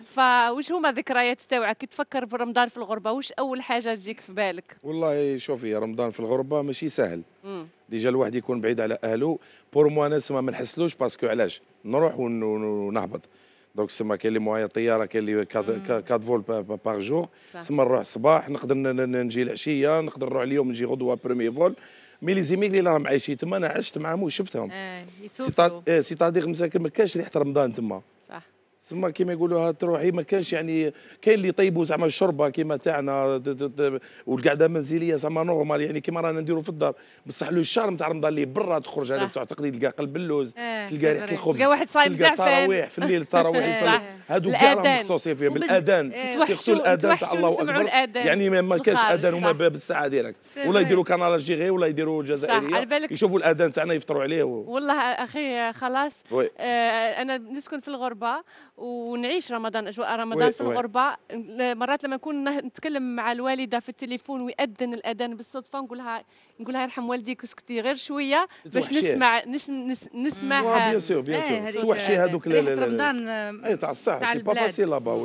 فواش هما ذكريات تاوعك كي تفكر برمضان في الغربه واش اول حاجه تجيك في بالك والله شوفي رمضان في الغربه ماشي سهل ديجا الواحد يكون بعيد على اهله بور مو انا سما ما نحسلوش باسكو علاش نروح ونهبط دونك سما كاين اللي معايا طياره كاين اللي 4 فول باغ جور سما نروح صباح نقدر نجي العشيه نقدر نروح اليوم نجي غدوه برومي فول مي لي زيميك اللي راهم عايشين تما انا عشت معاهم وشفتهم سيتادير مساكن ما كانش ريحه رمضان تما سما كيما يقولوها تروحي ما كانش يعني كاين اللي يطيبوا زعما الشربه كيما تاعنا والقعده منزليه زعما نورمال يعني كيما رانا نديروا في الدار بصح لو الشهر نتاع رمضان اللي برا تخرج على تاع تقليد تلقى قلب اللوز آه تلقى ريحه الخبز تلقى واحد صايم زعفان تراويح في الليل التراويح يصلي هادو كاع راهم مخصوصين فيهم الاذان آه، سيرتو الاذان تاع الله اكبر يعني ما كانش اذان هما بالساعه ديريكت ولا يديروا كانال جيغي ولا يديروا الجزائريه يشوفوا الاذان تاعنا يفطروا عليه والله اخي خلاص آه، انا نسكن في الغربه ونعيش رمضان اجواء رمضان في الغربه مرات لما نكون نتكلم مع الوالده في التليفون ويأذن الاذان بالصدفه نقولها نقولها يرحم والديك اسكتي غير شويه باش نسمع نسمع بيان سور بيان إيه، سور توحشي هذوك رمضان إيه، تاع الصح سي با فاسيل